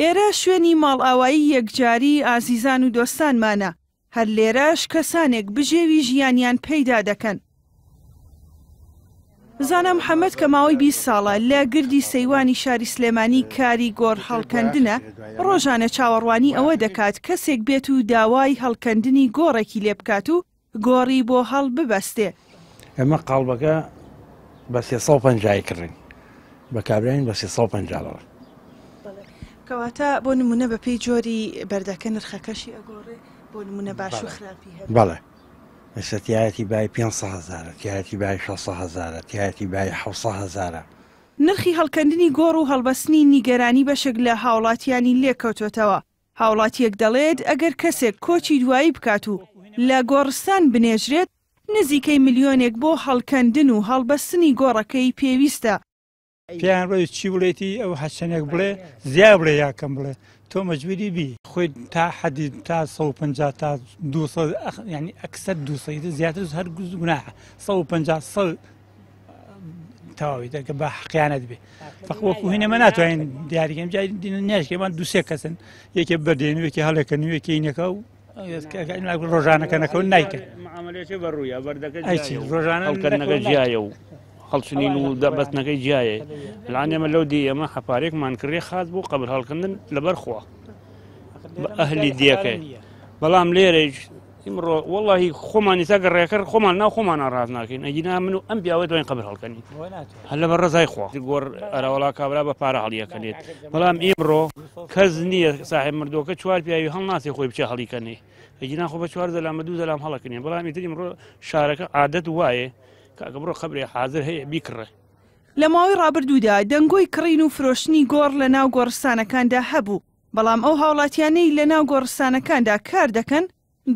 ئێرە شوێنی ماڵئاوایی یەکجاری ئازیزان و دۆستانمانە هەر لێرەش کەسانێک بژێوی ژیانیان پەیدا دەکەن زانم حەمەد کە ماوەی بی ساڵە لە گردی سەیوانی شاری سلێمانی کاری گۆڕ هەڵکەندنە ڕۆژانە چاوەڕوانی ئەوە دەکات کەسێک بێت و داوای هەڵکەندنی گۆڕێکی لێ بکات و گۆڕی بۆ هەڵ ببەستێ ئەمە قالبەکە بە 350 کردین بە کابراین بە 350 دڵار کەواتە بۆ نمونە بە پێی جۆری بەردەکە نرخەکەشی ئەگۆڕێ بۆ نمونە باش و خراپی هەیە بەڵێ سەتیایەتی بای 500هزار تایەتی بای 600هزار تایەتی بای 600هزارە نرخی هەڵکەندنی گۆڕ و هەڵبەستنی نیگەرانی بەشێک لە هاوڵاتیانی لێکەوتوێتەوە هاوڵاتیەک دەڵێت ئەگەر کەسێک کۆچی دوایی بکات و لە گۆڕستان بنێژرێت نزیکەی میلیۆنێک بۆ هەڵکەندن و هەڵبەستنی گۆڕەکەی پێویستە پیان ڕۆی چی بڵێتی ئەو حەسەنێک بڵێ زیا بڵێ یاکەم بڵێ تۆ مەجبوری بی خۆی تا حەدی تا 150 تا ینی ئەکسەر دو زیاتر هەر گوز گوناە 150 سڵ تەواوی دەکە بە حقیانت بێ فق وەکو هینەمە ناتوانین دیارگەم نێشکێمان دوسێ کەسن یەکێ بەردێنوێکی هەڵەکە نوێکی اینەکە و ڕۆژانەکە نەکەون نایکە ڕۆژانە جیایە و هەڵچنین و دەبەستنەکەی جیایە لاان ئێمە لەو دی ئەمە حەپارێکمان کڕێ خاز بوو قبل هەڵکردن لەبەرخوا ئەهلی دیەکەی بەڵام لێرەش ئمڕۆ وڵی خۆمانی تاگە ڕێکەر خۆمان ناو خۆمان ڕاز ناکەین ئەگینا من و ئەم بیاوێت دوین قبل هەڵکەنی هەل لە بە ڕزای خوا گۆر ئەراوەڵا کابرا بە پارە هەڵیەکەنێت بەڵام ئێمڕۆ کەس نییە ساحب مردۆکە چوار پیاوی هەڵ ناسی خۆی بچە هەڵیکەنی ئەگینا خۆ بە چوار زەلامە دوو زەلام هەڵەکەنی بەڵامی تریم ڕۆ شارەکە عادەت وایە کاگە بڕۆ خبرێ حاضر هەیە بیکڕێ لە ماوەی ڕابردوودا دەنگۆی کڕین و فرۆشتنی گۆڕ لە ناو گۆڕستانەکاندا هەبوو بەڵام ئەو هاوڵاتیانەی لە ناو گۆڕستانەکاندا کار دەکەن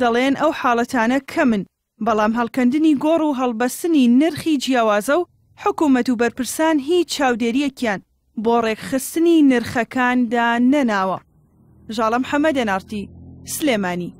دەڵێن ئەو حاڵەتانە کەمن بەڵام هەڵکەندنی گۆڕ و هەڵبەستنی نرخی جیاوازە و حکوومەت و بەرپرسان هیچ چاودێریەکیان بۆ ڕێکخستنی نرخەکاندا نەناوە ژاڵم حەمەدەنارتی سلێمانی